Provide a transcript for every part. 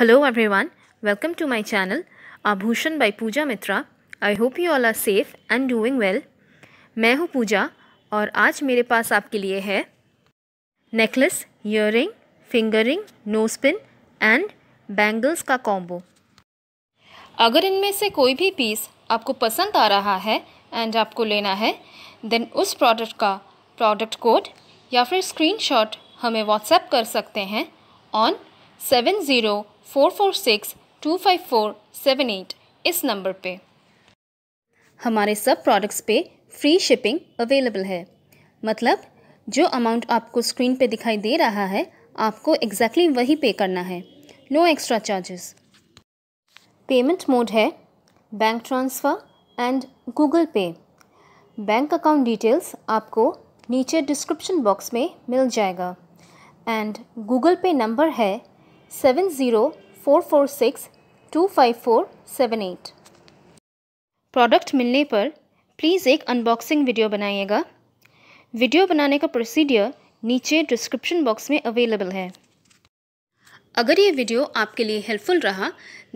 hello everyone welcome to my channel Aabhushan by Pooja Mitra I hope you all are safe and doing well मैं हूँ पूजा और आज मेरे पास आपके लिए है necklace earring finger ring nose pin and bangles का कॉम्बो अगर इनमें से कोई भी पीस आपको पसंद आ रहा है एंड आपको लेना है देन उस प्रोडक्ट का प्रोडक्ट कोड या फिर स्क्रीनशॉट हमें व्हाट्सएप कर सकते हैं on seven zero four four six two five four seven eight इस नंबर पे हमारे सब प्रोडक्ट्स पे फ्री शिपिंग अवेलेबल है मतलब जो अमाउंट आपको स्क्रीन पे दिखाई दे रहा है आपको एग्जैक्टली exactly वही पे करना है no extra charges payment mode है bank transfer and Google Pay bank account details आपको नीचे डिस्क्रिप्शन बॉक्स में मिल जाएगा एंड गूगल पे नंबर है seven zero four four six two five four seven eight product मिलने पर प्लीज़ एक अनबॉक्सिंग वीडियो बनाइएगा वीडियो बनाने का प्रोसीडियर नीचे डिस्क्रिप्शन बॉक्स में अवेलेबल है अगर ये वीडियो आपके लिए हेल्पफुल रहा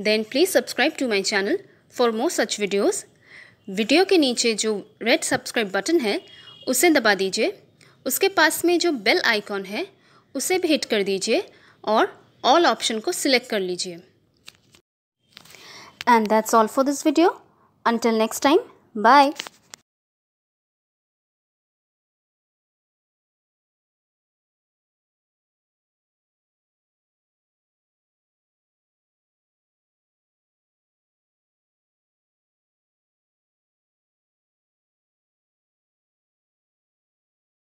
then please subscribe to my channel for more such videos video के नीचे जो रेड सब्सक्राइब बटन है उसे दबा दीजिए उसके पास में जो बेल आइकॉन है उसे भी हिट कर दीजिए और ऑल ऑप्शन को सिलेक्ट कर लीजिए and that's all for this video until next time bye